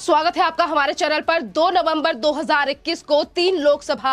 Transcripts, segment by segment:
स्वागत है आपका हमारे चैनल पर 2 नवंबर 2021 को तीन लोकसभा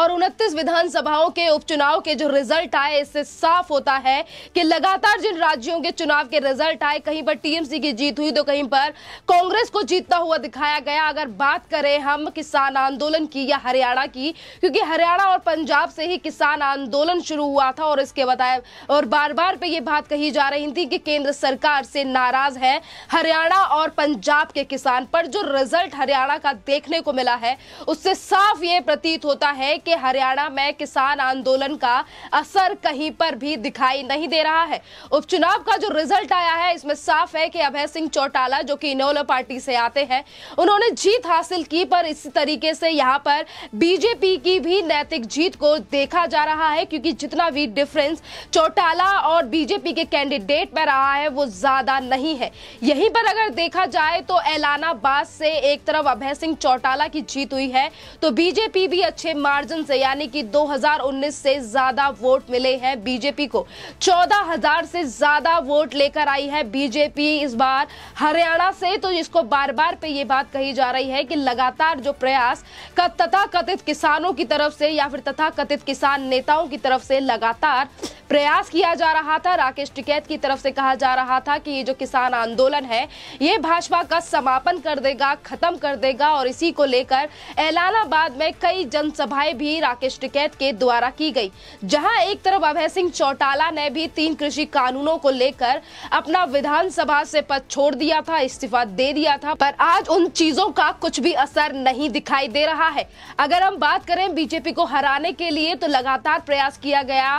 और उनतीस विधानसभाओं के उपचुनाव के जो रिजल्ट आए इससे साफ होता है कि लगातार जिन राज्यों के चुनाव के रिजल्ट आए कहीं पर टीएमसी की जीत हुई तो कहीं पर कांग्रेस को जीतता हुआ दिखाया गया अगर बात करें हम किसान आंदोलन की या हरियाणा की क्योंकि हरियाणा और पंजाब से ही किसान आंदोलन शुरू हुआ था और इसके बताए और बार बार पे ये बात कही जा रही थी कि केंद्र सरकार से नाराज है हरियाणा और पंजाब के किसान पर पर जो रिजल्ट हरियाणा का देखने को मिला है उससे साफ ये प्रतीत होता है कि हरियाणा में किसान आंदोलन का असर कहीं पर भी दिखाई नहीं दे रहा है उपचुनाव का जो रिजल्ट आया है इसमें साफ है कि अभय सिंह चौटाला जो कि इनोला पार्टी से आते हैं उन्होंने जीत हासिल की पर इसी तरीके से यहाँ पर बीजेपी की भी नैतिक जीत को देखा जा रहा है क्योंकि जितना भी डिफरेंस चौटाला और बीजेपी के कैंडिडेट में रहा है वो ज्यादा नहीं है यहीं पर अगर देखा जाए तो एलाना पास से एक तरफ अभय सिंह चौटाला की जीत हुई है तो बीजेपी भी अच्छे मार्जिन से यानी कि 2019 से ज्यादा वोट मिले हैं बीजेपी को 14,000 से ज्यादा वोट लेकर आई है बीजेपी इस बार हरियाणा से तो इसको बार बार पे ये बात कही जा रही है कि लगातार जो प्रयास का तथा कथित किसानों की तरफ से या फिर तथा कथित किसान नेताओं की तरफ से लगातार प्रयास किया जा रहा था राकेश टिकैत की तरफ से कहा जा रहा था कि ये जो किसान आंदोलन है ये भाजपा का समापन कर देगा खत्म कर देगा और इसी को लेकर एलानाबाद में कई जनसभाएं भी राकेश टिकैत के द्वारा की गई जहां एक तरफ अभय सिंह चौटाला ने भी तीन कृषि कानूनों को लेकर अपना विधानसभा से पद छोड़ दिया था इस्तीफा दे दिया था पर आज उन चीजों का कुछ भी असर नहीं दिखाई दे रहा है अगर हम बात करें बीजेपी को हराने के लिए तो लगातार प्रयास किया गया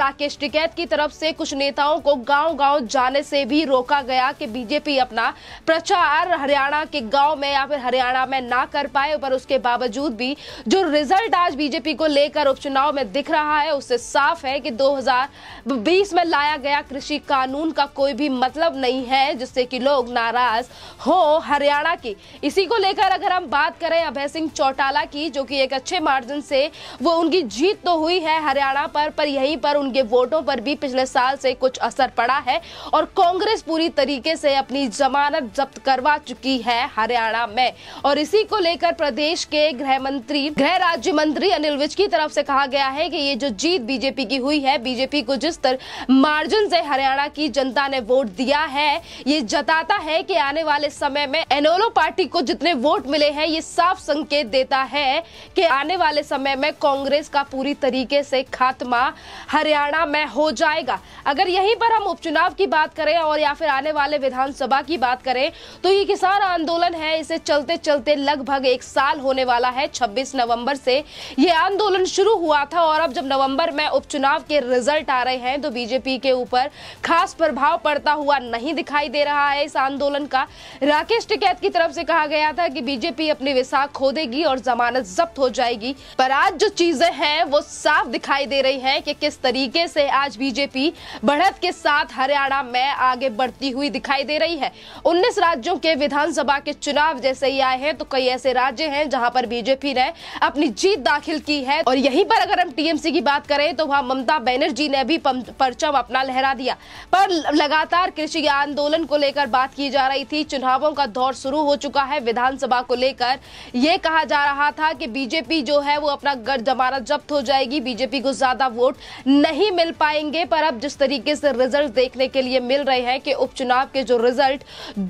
राकेश टिकैत की तरफ से कुछ नेताओं को गांव गांव जाने से भी रोका गया कि बीजेपी अपना प्रचार हरियाणा गांव में या फिर हरियाणा में ना कर पाए पर उसके बावजूद भी जो रिजल्ट आज बीजेपी को लेकर उपचुनाव में दिख रहा है उससे साफ है कि 2020 में लाया गया कृषि कानून का कोई भी मतलब नहीं है जिससे कि लोग नाराज हो हरियाणा की इसी को लेकर अगर हम बात करें अभय सिंह चौटाला की जो कि एक अच्छे मार्जिन से वो उनकी जीत तो हुई है हरियाणा पर पर यहीं पर उनके वोटों पर भी पिछले साल से कुछ असर पड़ा है और कांग्रेस पूरी तरीके से अपनी जमानत जब्त करवा चुकी है है हरियाणा में और इसी को लेकर प्रदेश के गृह मंत्री गृह राज्य मंत्री अनिल विज की तरफ से कहा गया है कि ये जो जीत बीजेपी की हुई है बीजेपी को जिस तरह मार्जिन से हरियाणा की जनता ने वोट दिया है ये जताता है कि आने वाले समय में एनोलो पार्टी को जितने वोट मिले हैं ये साफ संकेत देता है कि आने वाले समय में कांग्रेस का पूरी तरीके से खात्मा हरियाणा में हो जाएगा अगर यहीं पर हम उपचुनाव की बात करें और या फिर आने वाले विधानसभा की बात करें तो ये किसान आंदोलन है इसे चलते चलते लगभग एक साल होने वाला है 26 नवंबर से ये आंदोलन शुरू हुआ था और अब जब नवंबर में उपचुनाव के रिजल्ट आ रहे हैं तो बीजेपी के ऊपर खास प्रभाव पड़ता हुआ नहीं दिखाई दे रहा है इस आंदोलन का राकेश टिकैत की तरफ से कहा गया था कि बीजेपी अपनी विशाख खो देगी और जमानत जब्त हो जाएगी पर आज जो चीजें हैं वो साफ दिखाई दे रही है कि किस तरीके से आज बीजेपी बढ़त के साथ हरियाणा में आगे बढ़ती हुई दिखाई दे रही है उन्नीस राज्यों के विधानसभा लोकसभा के चुनाव जैसे ही आए हैं तो कई ऐसे राज्य हैं जहां पर बीजेपी ने अपनी जीत दाखिल की है और यहीं पर अगर हम टीएमसी की बात करें तो वहां ममता बैनर्जी ने भी परचम अपना लहरा दिया पर लगातार कृषि आंदोलन को लेकर बात की जा रही थी चुनावों का दौर शुरू हो चुका है विधानसभा को लेकर यह कहा जा रहा था कि बीजेपी जो है वो अपना गढ़ जमाना जब्त हो जाएगी बीजेपी को ज्यादा वोट नहीं मिल पाएंगे पर अब जिस तरीके से रिजल्ट देखने के लिए मिल रहे हैं कि उपचुनाव के जो रिजल्ट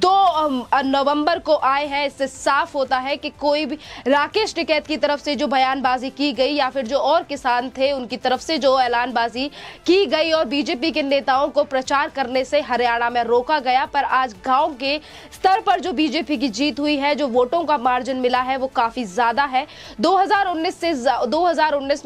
दो नवंबर नवंबर को आए हैं इससे साफ होता है कि कोई भी राकेश टिकैत की तरफ से जो बयानबाजी की गई या फिर जो और किसान थे उनकी तरफ से जो ऐलानबाजी की गई और बीजेपी के नेताओं को प्रचार करने से हरियाणा में रोका गया पर आज गांव के स्तर पर जो बीजेपी की जीत हुई है जो वोटों का मार्जिन मिला है वो काफी ज्यादा है दो से दो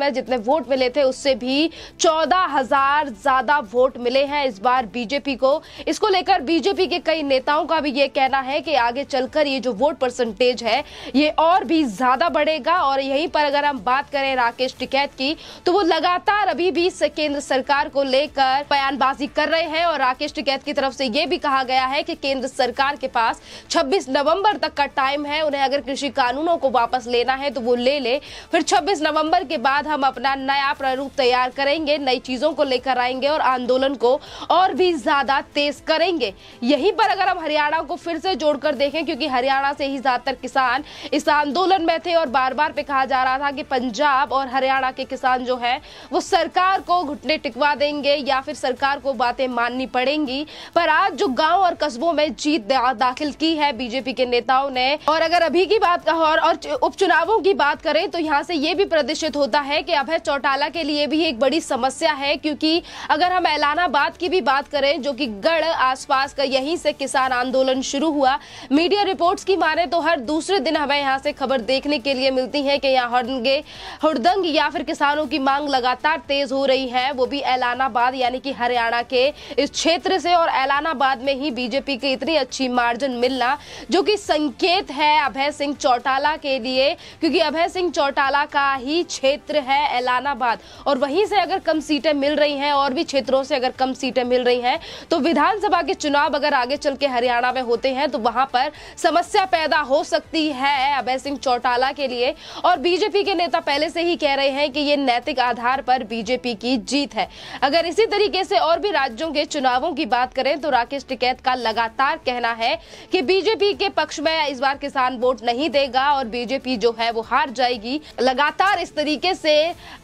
में जितने वोट मिले थे उससे भी चौदह हजार ज्यादा वोट मिले हैं इस बार बीजेपी को इसको लेकर बीजेपी के कई नेताओं का भी ये कहना है कि आगे चलकर ये जो वोट परसेंटेज है ये और भी ज़्यादा बढ़ेगा और यहीं पर अगर हम बात करें राकेश टिकैत की तो वो लगातार अभी भी केंद्र सरकार को लेकर बयानबाजी कर रहे हैं और राकेश टिकैत की तरफ से ये भी कहा गया है कि केंद्र सरकार के पास 26 नवंबर तक का टाइम है उन्हें अगर कृषि कानूनों को वापस लेना है तो वो ले ले फिर 26 नवंबर के बाद हम अपना नया प्रारूप तैयार करेंगे नई चीज़ों को लेकर आएंगे और आंदोलन को और भी ज़्यादा तेज करेंगे यहीं पर अगर हम हरियाणा को फिर से जोड़कर देखें हैं क्योंकि हरियाणा से ही ज्यादातर किसान इस आंदोलन में थे और बार बार पे कहा जा रहा था कि पंजाब और हरियाणा के किसान जो है वो सरकार को घुटने टिकवा देंगे या फिर सरकार को बातें माननी पड़ेंगी पर आज जो गांव और कस्बों में जीत दाखिल की है बीजेपी के नेताओं ने और अगर अभी की बात और, और उपचुनावों की बात करें तो यहाँ से ये भी प्रदर्शित होता है कि अभय चौटाला के लिए भी एक बड़ी समस्या है क्योंकि अगर हम एलानाबाद की भी बात करें जो कि गढ़ आसपास का यहीं से किसान आंदोलन शुरू हुआ मीडिया मीडिया रिपोर्ट्स की माने तो हर दूसरे दिन हमें यहाँ से खबर देखने के लिए मिलती है कि यहाँ हड़दंगे हड़दंग या फिर किसानों की मांग लगातार तेज हो रही है वो भी एलानाबाद यानी कि हरियाणा के इस क्षेत्र से और एलानाबाद में ही बीजेपी की इतनी अच्छी मार्जिन मिलना जो कि संकेत है अभय सिंह चौटाला के लिए क्योंकि अभय सिंह चौटाला का ही क्षेत्र है एलानाबाद और वहीं से अगर कम सीटें मिल रही हैं और भी क्षेत्रों से अगर कम सीटें मिल रही हैं तो विधानसभा के चुनाव अगर आगे चल के हरियाणा में होते हैं तो वहां पर समस्या पैदा हो सकती है अभय सिंह चौटाला के लिए और बीजेपी के नेता पहले से ही कह रहे हैं कि ये नैतिक आधार पर बीजेपी की जीत है अगर इसी तरीके से और भी राज्यों के चुनावों की बात करें तो राकेश टिकैत का लगातार कहना है कि बीजेपी के पक्ष में इस बार किसान वोट नहीं देगा और बीजेपी जो है वो हार जाएगी लगातार इस तरीके से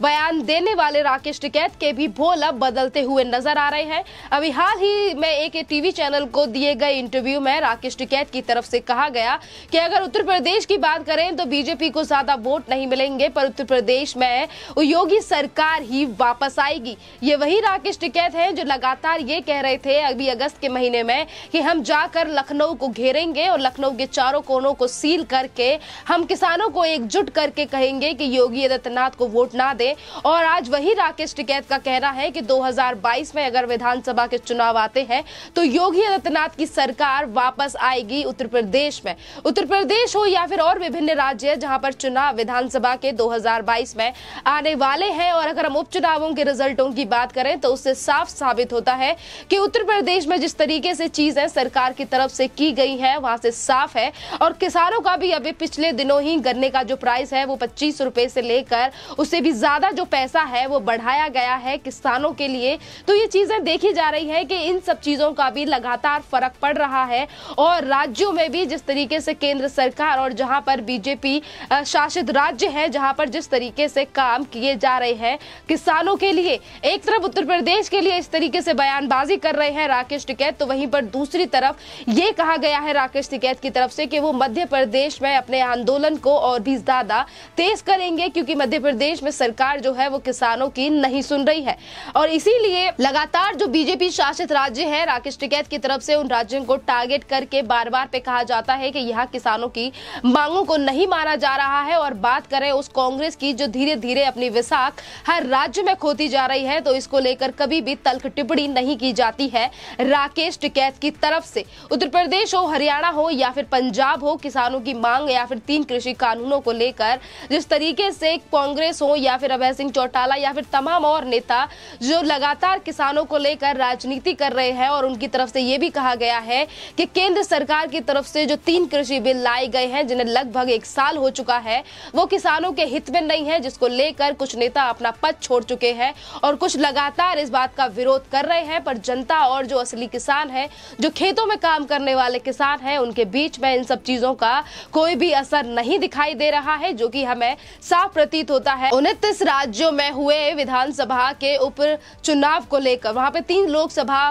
बयान देने वाले राकेश टिकैत के भी भोल अब बदलते हुए नजर आ रहे हैं अभी हाल ही में एक टीवी चैनल को दिए गए इंटरव्यू में राकेश टिकैत की तरफ तरफ से कहा गया कि अगर उत्तर प्रदेश की बात करें तो बीजेपी को ज्यादा वोट नहीं मिलेंगे पर उत्तर प्रदेश में योगी सरकार ही वापस आएगी ये वही राकेश टिकैत है जो लगातार ये कह रहे थे अभी अगस्त के महीने में कि हम जाकर लखनऊ को घेरेंगे और लखनऊ के चारों कोनों को सील करके हम किसानों को एकजुट करके कहेंगे कि योगी आदित्यनाथ को वोट ना दे और आज वही राकेश टिकैत का कहना है कि 2022 में अगर विधानसभा के चुनाव आते हैं तो योगी आदित्यनाथ की सरकार वापस आएगी उत्तर प्रदेश में उत्तर प्रदेश हो या फिर और विभिन्न राज्य जहां पर चुनाव विधानसभा के 2022 में आने वाले हैं और अगर हम उपचुनावों के रिजल्टों की बात करें तो उससे साफ साबित होता है कि उत्तर प्रदेश में जिस तरीके से चीजें सरकार की तरफ से की गई है वहां से साफ है और किसानों का भी अभी पिछले दिनों ही गन्ने का जो प्राइस है वो पच्चीस रुपए से लेकर उससे भी ज्यादा जो पैसा है वो बढ़ाया गया है किसानों के लिए तो ये चीजें देखी जा रही है कि इन सब चीजों का भी लगातार फर्क पड़ रहा है और राज्यों में में भी जिस तरीके से केंद्र सरकार और जहां पर बीजेपी शासित राज्य है जहां पर जिस तरीके से काम किए जा रहे हैं किसानों के लिए एक तरफ उत्तर प्रदेश के लिए इस तरीके से बयानबाजी कर रहे हैं राकेश टिकैत तो वहीं पर दूसरी तरफ ये कहा गया है राकेश टिकैत की तरफ से कि वो मध्य प्रदेश में अपने आंदोलन को और भी ज्यादा तेज करेंगे क्योंकि मध्य प्रदेश में सरकार जो है वो किसानों की नहीं सुन रही है और इसीलिए लगातार जो बीजेपी शासित राज्य है राकेश टिकैत की तरफ से उन राज्यों को टारगेट करके बार बार पे कहा जाता है कि यहाँ किसानों की मांगों को नहीं माना जा रहा है और बात करें उस कांग्रेस की जो धीरे धीरे अपनी विशाख हर राज्य में खोती जा रही है तो इसको लेकर कभी भी तल्ख टिप्पणी नहीं की जाती है राकेश टिकैत की तरफ से उत्तर प्रदेश हो हरियाणा हो या फिर पंजाब हो किसानों की मांग या फिर तीन कृषि कानूनों को लेकर जिस तरीके से कांग्रेस हो या फिर अभय सिंह चौटाला या फिर तमाम और नेता जो लगातार किसानों को लेकर राजनीति कर रहे हैं और उनकी तरफ से यह भी कहा गया है कि केंद्र सरकार की तरफ तरफ से जो तीन कृषि बिल लाए गए हैं जिन्हें लगभग एक साल हो चुका है वो किसानों के हित में नहीं है जिसको लेकर कुछ नेता अपना पद छोड़ चुके हैं और कुछ लगातार इस बात का विरोध कर रहे हैं पर जनता और जो असली किसान है जो खेतों में काम करने वाले किसान है उनके बीच में इन सब चीजों का कोई भी असर नहीं दिखाई दे रहा है जो की हमें साफ प्रतीत होता है उनतीस राज्यों में हुए विधानसभा के उप चुनाव को लेकर वहां पे तीन लोकसभा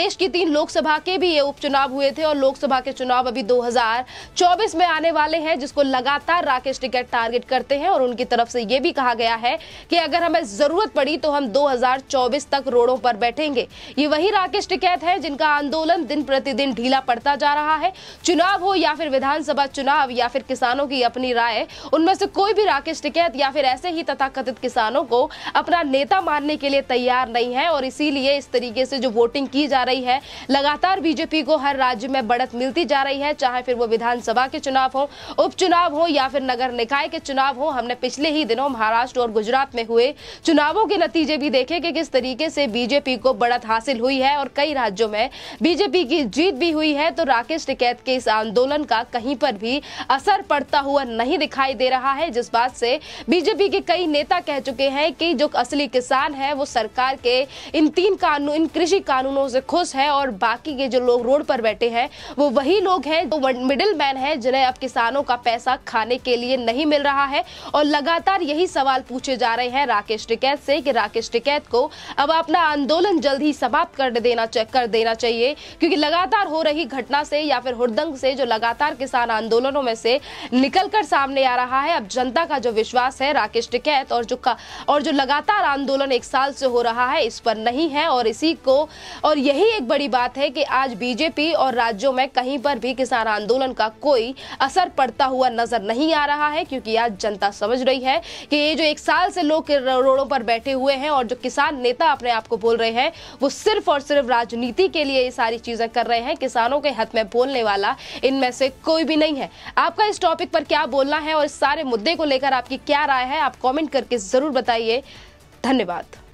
देश की तीन लोकसभा के भी ये उपचुनाव हुए थे और लोकसभा के चुनाव चुनाव अभी 2024 में आने वाले हैं जिसको लगातार राकेश टिकैत टारगेट करते हैं और उनकी तरफ से यह भी कहा गया है कि अगर हमें जरूरत पड़ी तो हम 2024 तक रोडों पर बैठेंगे ये वही राकेश टिकैत है जिनका आंदोलन दिन प्रतिदिन ढीला पड़ता जा रहा है चुनाव हो या फिर विधानसभा चुनाव या फिर किसानों की अपनी राय उनमें से कोई भी राकेश टिकैत या फिर ऐसे ही तथाकथित किसानों को अपना नेता मानने के लिए तैयार नहीं है और इसीलिए इस तरीके से जो वोटिंग की जा रही है लगातार बीजेपी को हर राज्य में बढ़त मिलती जा रही रही है चाहे फिर वो विधानसभा के चुनाव हो उपचुनाव हो या फिर नगर निकाय के चुनाव हो हमने पिछले ही दिनों महाराष्ट्र और गुजरात में हुए चुनावों के नतीजे भी देखे कि किस तरीके से बीजेपी को बढ़त हासिल हुई है और कई राज्यों में बीजेपी की जीत भी हुई है तो राकेश टिकैत के इस आंदोलन का कहीं पर भी असर पड़ता हुआ नहीं दिखाई दे रहा है जिस बात से बीजेपी के कई नेता कह चुके हैं कि जो असली किसान है वो सरकार के इन तीन कानून इन कृषि कानूनों से खुश है और बाकी के जो लोग रोड पर बैठे हैं वो वही लोग लोग हैं जो मिडिल मैन है जिन्हें अब किसानों का पैसा खाने के लिए नहीं मिल रहा है और लगातार यही सवाल पूछे जा रहे हैं राकेश टिकैत से कि राकेश टिकैत को अब अपना आंदोलन जल्द ही समाप्त कर देना कर देना चाहिए क्योंकि लगातार हो रही घटना से या फिर हुरदंग से जो लगातार किसान आंदोलनों में से निकलकर सामने आ रहा है अब जनता का जो विश्वास है राकेश टिकैत और जो और जो लगातार आंदोलन एक साल से हो रहा है इस पर नहीं है और इसी को और यही एक बड़ी बात है कि आज बीजेपी और राज्यों में कहीं पर पर भी किसान आंदोलन का कोई असर पड़ता हुआ नजर नहीं आ रहा है क्योंकि आज जनता समझ रही है कि ये जो एक साल से लोग रोडों पर बैठे हुए हैं और जो किसान नेता अपने आप को बोल रहे हैं वो सिर्फ और सिर्फ राजनीति के लिए ये सारी चीजें कर रहे हैं किसानों के हथ में बोलने वाला इनमें से कोई भी नहीं है आपका इस टॉपिक पर क्या बोलना है और इस सारे मुद्दे को लेकर आपकी क्या राय है आप कॉमेंट करके जरूर बताइए धन्यवाद